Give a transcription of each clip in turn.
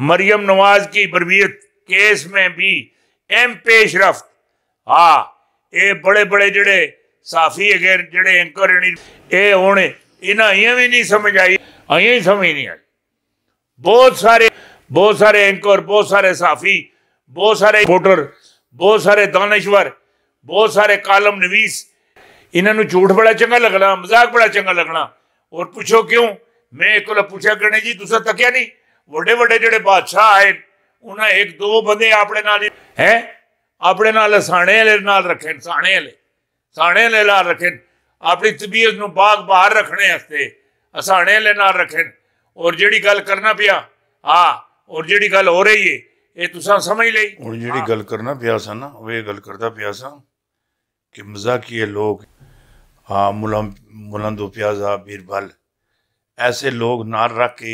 मरियम नवाज की बरबीत केस में भी एम पेश रफ्त हाँ ये बड़े बड़े जड़े साफी अगर जड़े एंकर ये हूँ इन्हें अं भी नहीं समझ आई अं ही समझ नहीं आई बहुत सारे बहुत सारे एंकर बहुत सारे साफी बहुत सारे वोटर बहुत सारे दानश्वर बहुत सारे कालम नवीस इन्हों झूठ बड़ा चंगा लगना मजाक बड़ा चंगा लगना और पूछो क्यों मैं एक पूछा करने जी तुसा तकिया नहीं ਵੱਡੇ ਵੱਡੇ ਜਿਹੜੇ ਬਾਦਸ਼ਾਹ ਆਏ ਉਹਨਾਂ ਇੱਕ ਦੋ ਬੰਦੇ ਆਪਣੇ ਨਾਲ ਹੈ ਆਪਣੇ ਨਾਲ ਸਾਣੇ ਵਾਲੇ ਨਾਲ ਰੱਖੇ ਸਾਣੇ ਵਾਲੇ ਸਾਣੇ ਵਾਲੇ ਨਾਲ ਰੱਖੇ ਆਪਣੀ ਤਬੀਅਤ ਨੂੰ ਬਾਗ ਬਾਹਰ ਰੱਖਣੇ ਵਾਸਤੇ ਅਸਾਣੇ ਵਾਲੇ ਨਾਲ ਰੱਖੇ ਔਰ ਜਿਹੜੀ ਗੱਲ ਕਰਨਾ ਪਿਆ ਆ ਔਰ ਜਿਹੜੀ ਗੱਲ ਹੋ ਰਹੀ ਏ ਇਹ ਤੁਸੀਂ ਸਮਝ ਲਈ ਹੁਣ ਜਿਹੜੀ ਗੱਲ ਕਰਨਾ ਪਿਆ ਸਾਂ ਨਾ ਉਹ ਇਹ ਗੱਲ ਕਰਦਾ ਪਿਆ ਸਾਂ ਕਿ ਮਜ਼ਾਕੀਏ ਲੋਕ ਆ ਮੁਲੰਦ ਮੁਲੰਦੋ ਪਿਆਜ਼ਾ ਬੀਰਬਲ ऐसे लोग नार रख के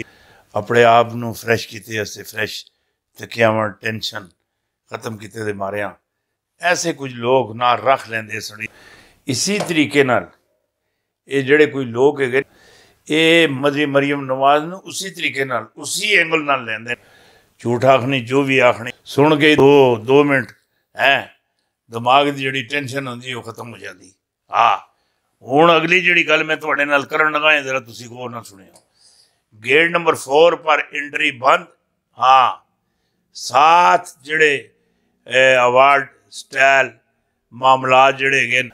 ਆਪਣੇ ਆਪ ਨੂੰ ਫਰੈਸ਼ ਕੀਤੇ ਅਸੀਂ ਫਰੈਸ਼ ਥਕਾਵਟ ਟੈਨਸ਼ਨ ਖਤਮ ਕੀਤੇ ਦੇ ਮਾਰਿਆਂ ਐਸੇ ਕੁਝ ਲੋਕ ਨਾ ਰੱਖ ਲੈਂਦੇ ਸੜੀ ਇਸੇ ਤਰੀਕੇ ਨਾਲ ਇਹ ਜਿਹੜੇ ਕੋਈ ਲੋਕ ਹੈਗੇ ਇਹ ਮਦੀ ਮਰੀਮ ਨਵਾਜ਼ ਨੂੰ ਉਸੇ ਤਰੀਕੇ ਨਾਲ ਉਸੇ ਐਂਗਲ ਨਾਲ ਲੈਂਦੇ ਝੂਠ ਆਖਣੀ ਜੋ ਵੀ ਆਖਣੀ ਸੁਣ ਕੇ ਦੋ 2 ਮਿੰਟ ਹੈ ਦਿਮਾਗ ਦੀ ਜਿਹੜੀ ਟੈਨਸ਼ਨ ਹੁੰਦੀ ਉਹ ਖਤਮ ਹੋ ਜਾਂਦੀ ਆ ਹੁਣ ਅਗਲੀ ਜਿਹੜੀ ਗੱਲ ਮੈਂ ਤੁਹਾਡੇ ਨਾਲ ਕਰਨ ਲਗਾ ਜਰਾ ਤੁਸੀਂ ਕੋ ਨਾ ਸੁਣਿਓ गेट नंबर फोर पर एंट्री बंद हाँ सात जड़े अवार्ड स्टाइल मामला जड़े गए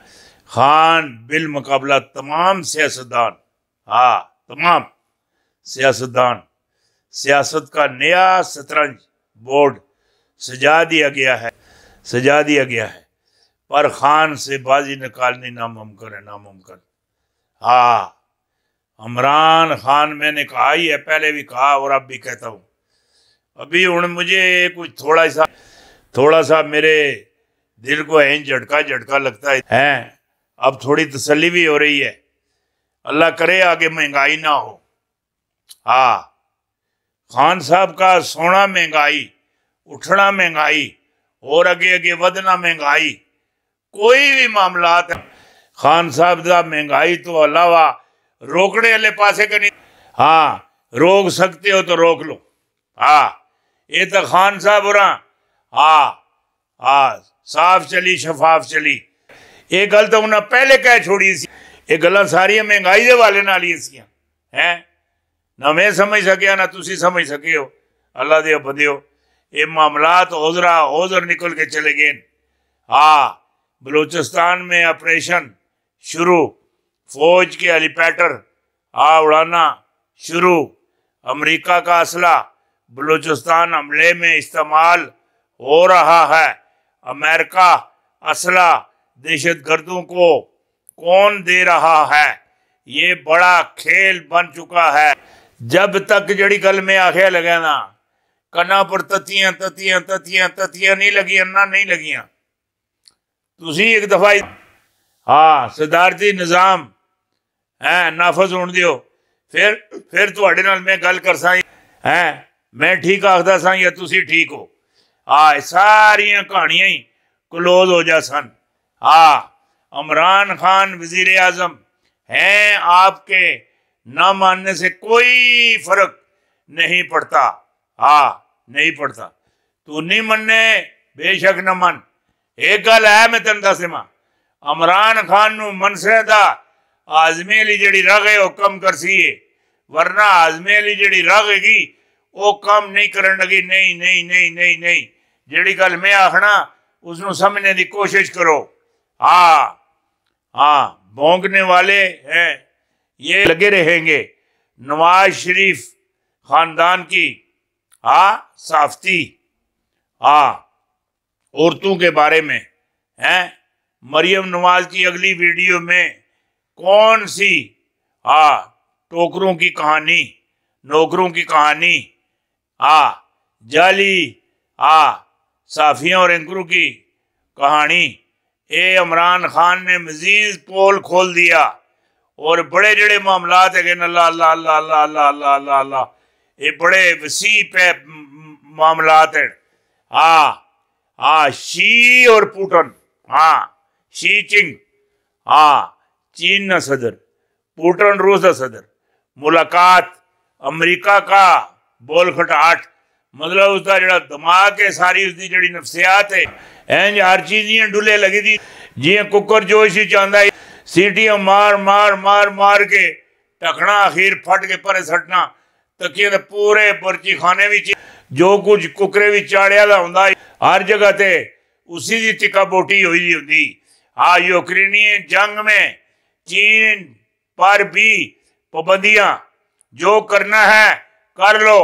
खान बिल मुकाबला तमाम सियासतदान हाँ तमाम सियासतदान सियासत का नया शतरंज बोर्ड सजा दिया गया है सजा दिया गया है पर खान से बाजी निकालनी नामुमकिन है नामुमकिन हाँ अमरान खान मैंने कहा ही है पहले भी कहा और अब भी कहता हूँ अभी हूँ मुझे कुछ थोड़ा सा थोड़ा सा मेरे दिल को है झटका झटका लगता है हैं अब थोड़ी तसली भी हो रही है अल्लाह करे आगे महंगाई ना हो हाँ खान साहब का सोना महंगाई उठना महंगाई और अगे अगे बदना महंगाई कोई भी मामला खान साहब का महंगाई तो अलावा रोकने वाले पासे नहीं हाँ रोक सकते हो तो रोक लो हा ये तो खान साहब और हाँ हाँ साफ चली शफाफ चली ये गल तो उन्हें पहले कह छोड़ी सी ये गल सारिया महंगाई वाले नाल ही सियां हैं ना मैं समझ सकिया ना तुम समझ सके हो अल्लाह दे बदियो ये मामलात ओजरा ओजर निकल के चले गए हाँ बलोचिस्तान में ऑपरेशन शुरू फौज के हेलीपैटर आ उड़ाना शुरू अमेरिका का असला बलूचिस्तान हमले में इस्तेमाल हो रहा है अमेरिका असला दहशत गर्दों को कौन दे रहा है ये बड़ा खेल बन चुका है जब तक जड़ी गल में आखे लगे ना कना पर ततियां ततियां ततियां ततियां नहीं लगी ना नहीं लगियां तुसी एक दफा हाँ सिद्धार्थी निज़ाम है नाफज हो ਦਿਓ फिर ਫਿਰ ਤੁਹਾਡੇ ਨਾਲ ਮੈਂ ਗੱਲ ਕਰਸਾਂ ਹੈ मैं ठीक ਆਖਦਾ ਸਾਂ ਜਾਂ ਤੁਸੀਂ ਠੀਕ ਹੋ ਆ ਸਾਰੀਆਂ ਕਹਾਣੀਆਂ ਹੀ क्लोज हो जा सन आ इमरान खान वजीर आजम है आपके ना मानने से कोई फर्क नहीं पड़ता आ नहीं पड़ता तू नहीं मनने बेशक न मन एक गल है मैं तेन दस इमरान खान मनसा हाजमे आली जड़ी रग है वह कम कर सी है वरना हाजमे आली जड़ी रग हैगी कम नहीं कर लगी नहीं नहीं नहीं नहीं नहीं जड़ी गल मैं आखना उसू समझने की कोशिश करो हा हाँ भोंगने वाले हैं ये लगे रहेंगे नवाज शरीफ खानदान की हा साफती हा औरतों के बारे में है मरियम नवाज की अगली वीडियो में कौन सी आ टोकरों की कहानी नौकरों की कहानी आ जाली आ साफिया और एंकरों की कहानी ए इमरान खान ने मजीद पोल खोल दिया और बड़े जड़े मामला है अल्लाह अल्लाह अल्लाह अल्लाह अल्लाह अल्लाह अल्लाह अल्लाह ये बड़े वसी पे मामला है आ आ शी और पुटन हाँ शी चिंग हाँ चीन ना सदर पोटन रूस ना सदर मुलाकात अमरीका का बोलखट आठ मतलब उसका जो धमाके सारी उसकी जी नफसियात है एंज हर चीज जी डुले लगी थी जी कुकर जोश ही चाहता है सीटियां मार मार मार मार के ढकना अखीर फट के परे सटना तकिए पूरे बर्ची खाने भी जो कुछ कुकरे भी चाड़िया का होंगे हर जगह से उसी की टिका बोटी हुई होंगी आ यूक्रेनियन जंग में चीन पर भी पाबंदियां जो करना है कर लो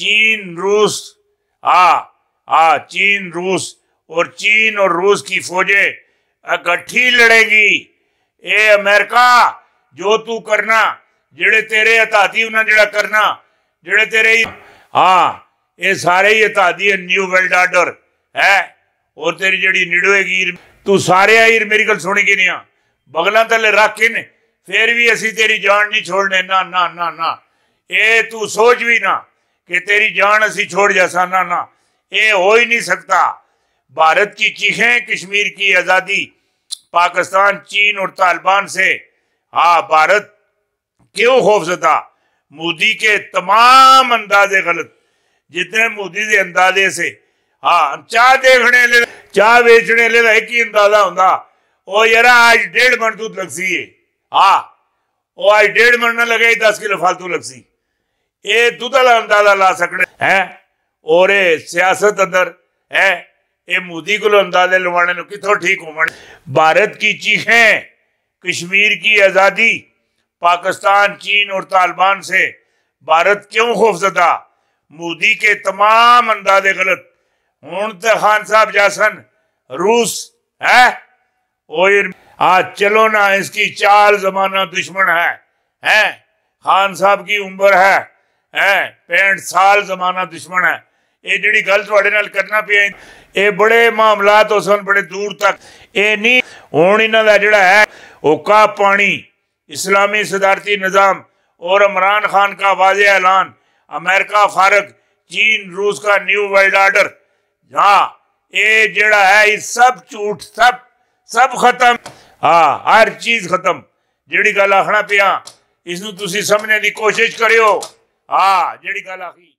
चीन रूस आ आ चीन रूस और चीन और रूस की फौजें इकट्ठी लड़ेगी ए अमेरिका जो तू करना जेड़े तेरे हताती उन्होंने जेड़ा करना जेड़े तेरे ही हाँ ये सारे ही हताती है न्यू वर्ल्ड ऑर्डर है और तेरी जेड़ी निडवेगी तू सारे ही मेरी गल सुनी कि नहीं बगलों थले ਰੱਖ ਕੇ ਨੇ ਫੇਰ ਵੀ ਅਸੀਂ ਤੇਰੀ ਜਾਨ ਨਹੀਂ ਛੋੜਨੇ ना ना ना ਨਾ ਇਹ ਤੂੰ ਸੋਚ ਵੀ कि तेरी जान असी छोड़ जैसा ना ना ये हो ही नहीं सकता भारत की चीखें कश्मीर की आज़ादी पाकिस्तान चीन और तालिबान से हाँ भारत क्यों खौफजदा मोदी के तमाम अंदाजे गलत जितने मोदी के अंदाजे से हाँ चाह देखने ले चाह बेचने ले एक ही अंदाजा होंगे ओ यरा आज डेढ़ मन दूध लग सी हा हाँ, ओ आज डेढ़ मन ना लगे दस किलो फालतू लग सी ए दूध वाला अंदाजा ला सकने है और सियासत अंदर है ये मोदी को अंदाजे लवाने कितों ठीक हो भारत की चीखें कश्मीर की आज़ादी पाकिस्तान चीन और तालिबान से भारत क्यों खौफजदा मोदी के तमाम अंदाजे गलत हूं तो खान साहब जासन रूस है ओर आज चलो ना इसकी चार जमाना दुश्मन है हैं खान साहब की उम्र है हैं पैंठ साल जमाना दुश्मन है ये ਜਿਹੜੀ गल थोड़े न करना पे ये बड़े मामला तो सन बड़े दूर तक ये नहीं हूँ ਇਹਨਾਂ ਦਾ है ओका पानी इस्लामी ਇਸਲਾਮੀ निज़ाम और इमरान खान का वाज ऐलान अमेरिका फारक चीन रूस का न्यू वर्ल्ड आर्डर हाँ ये जड़ा है ये सब झूठ सब ਸਭ ਖਤਮ ਹਾਂ ਹਰ ਚੀਜ਼ ਖਤਮ ਜਿਹੜੀ ਗੱਲ ਆਖਣਾ ਪਿਆ ਇਸ ਨੂੰ ਤੁਸੀਂ ਸਮਝਣ ਦੀ ਕੋਸ਼ਿਸ਼ ਕਰਿਓ ਹਾਂ ਜਿਹੜੀ ਗੱਲ ਆਖੀ